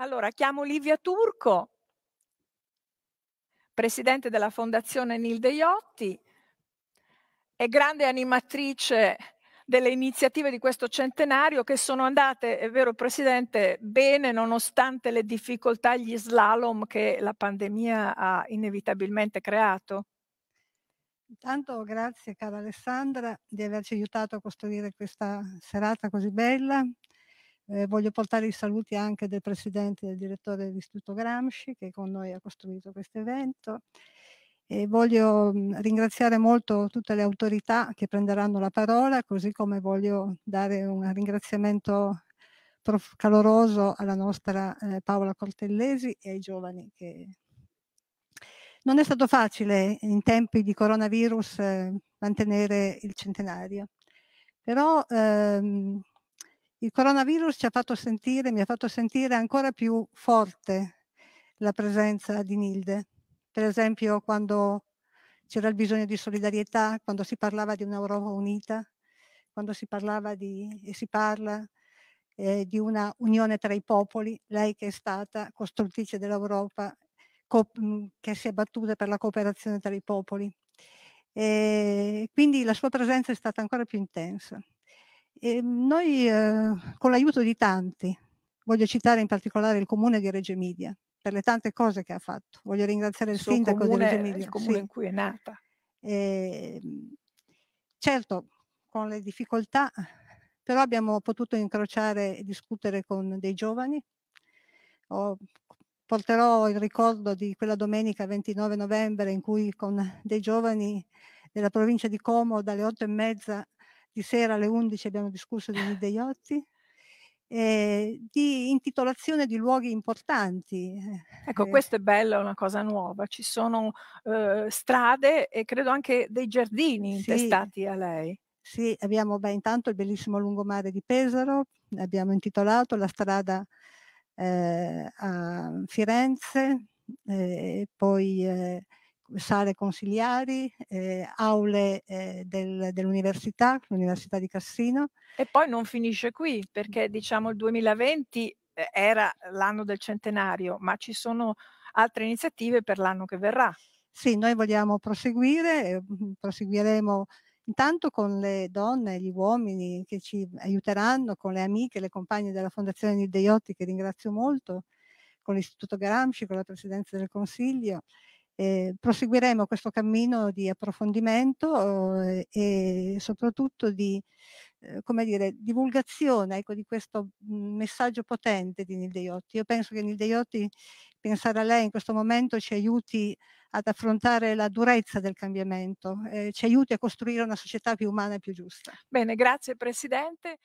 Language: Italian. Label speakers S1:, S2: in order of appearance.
S1: Allora, chiamo Livia Turco, presidente della Fondazione Nilde Iotti, è grande animatrice delle iniziative di questo centenario che sono andate, è vero Presidente, bene nonostante le difficoltà gli slalom che la pandemia ha inevitabilmente creato?
S2: Intanto grazie cara Alessandra di averci aiutato a costruire questa serata così bella eh, voglio portare i saluti anche del presidente e del direttore dell'Istituto Gramsci che con noi ha costruito questo evento. E voglio ringraziare molto tutte le autorità che prenderanno la parola, così come voglio dare un ringraziamento caloroso alla nostra eh, Paola Cortellesi e ai giovani che non è stato facile in tempi di coronavirus eh, mantenere il centenario, però ehm, il coronavirus ci ha fatto sentire, mi ha fatto sentire ancora più forte la presenza di Nilde. Per esempio quando c'era il bisogno di solidarietà, quando si parlava di un'Europa unita, quando si parlava di, e si parla eh, di una unione tra i popoli, lei che è stata costruttrice dell'Europa, co- mm, che si è battuta per la cooperazione tra i popoli. E quindi la sua presenza è stata ancora più intensa. E ehm, noi eh, con l'aiuto di tanti, voglio citare in particolare il comune di Reggio Emilia, per le tante cose che ha fatto, voglio ringraziare il, il sindaco comune, di Reggio Emilia. Il comune sì. in cui è nata. Eh, certo, con le difficoltà, però abbiamo potuto incrociare e discutere con dei giovani. Ho, porterò il ricordo di quella domenica 29 novembre in cui con dei giovani della provincia di Como dalle otto e mezza di sera alle 11 abbiamo discusso di Niddeiotti, eh, di intitolazione di luoghi importanti. Eh, ecco, eh. questo
S1: è bello, è una cosa nuova. Ci sono eh,
S2: strade
S1: e credo anche dei
S2: giardini sì. intestati a lei. Sì, abbiamo beh, intanto il bellissimo lungomare di Pesaro, abbiamo intitolato la strada eh, a Firenze, eh, poi sale consigliari, eh, aule eh, del, dell'università, l'Università di Cassino.
S1: E poi non finisce qui, perché diciamo il 2020 eh, era l'anno del centenario, ma ci sono altre iniziative per l'anno che verrà.
S2: Sì, noi vogliamo proseguire, mm, proseguiremo intanto con le donne, gli uomini che ci aiuteranno, con le amiche, le compagne della Fondazione Nildeiotti che ringrazio molto, con l'Istituto Gramsci, con la Presidenza del Consiglio eh, proseguiremo questo cammino di approfondimento eh, e soprattutto di eh, come dire, divulgazione ecco, di questo mm, messaggio potente di Nilde Deiotti. Io penso che Nilde Deiotti, pensare a lei in questo momento ci aiuti ad affrontare la durezza del cambiamento, eh, ci aiuti a costruire una società più umana e più giusta.
S1: Bene, grazie Presidente.